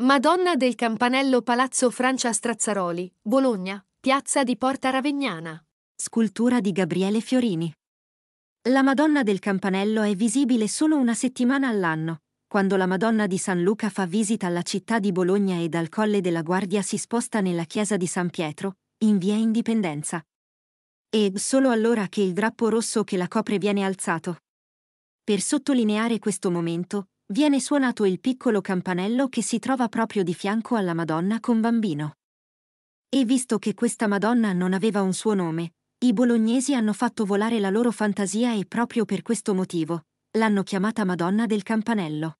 Madonna del Campanello Palazzo Francia Strazzaroli, Bologna, piazza di Porta Ravegnana. Scultura di Gabriele Fiorini. La Madonna del Campanello è visibile solo una settimana all'anno, quando la Madonna di San Luca fa visita alla città di Bologna e dal Colle della Guardia si sposta nella chiesa di San Pietro, in via Indipendenza. E solo allora che il drappo rosso che la copre viene alzato. Per sottolineare questo momento, viene suonato il piccolo campanello che si trova proprio di fianco alla Madonna con bambino. E visto che questa Madonna non aveva un suo nome, i bolognesi hanno fatto volare la loro fantasia e proprio per questo motivo l'hanno chiamata Madonna del Campanello.